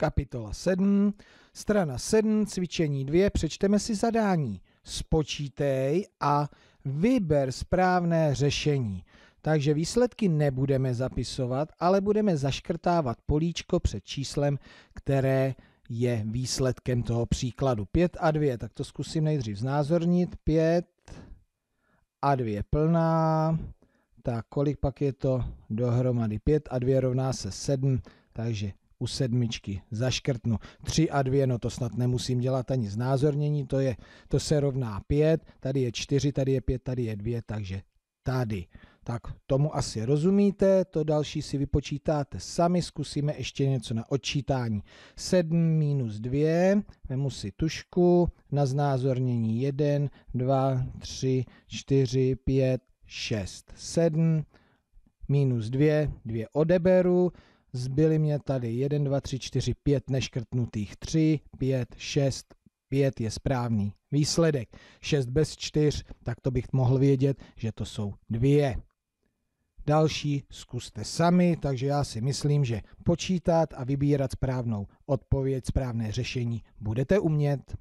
Kapitola 7, strana 7, cvičení 2, přečteme si zadání. Spočítej a vyber správné řešení. Takže výsledky nebudeme zapisovat, ale budeme zaškrtávat políčko před číslem, které je výsledkem toho příkladu. 5 a 2, tak to zkusím nejdřív znázornit. 5 a 2 plná, tak kolik pak je to dohromady? 5 a 2 rovná se 7, takže u sedmičky. Zaškrtnu 3 a 2, no to snad nemusím dělat ani znázornění, to, je, to se rovná 5, tady je 4, tady je 5, tady je 2, takže tady. Tak tomu asi rozumíte, to další si vypočítáte sami, zkusíme ještě něco na odčítání. 7 minus 2, vemu si tušku, na znázornění 1, 2, 3, 4, 5, 6, 7, minus 2, 2 odeberu, Zbyly mě tady 1, 2, 3, 4, 5 neškrtnutých. 3, 5, 6, 5 je správný výsledek. 6 bez 4, tak to bych mohl vědět, že to jsou dvě. Další zkuste sami, takže já si myslím, že počítat a vybírat správnou odpověď, správné řešení budete umět.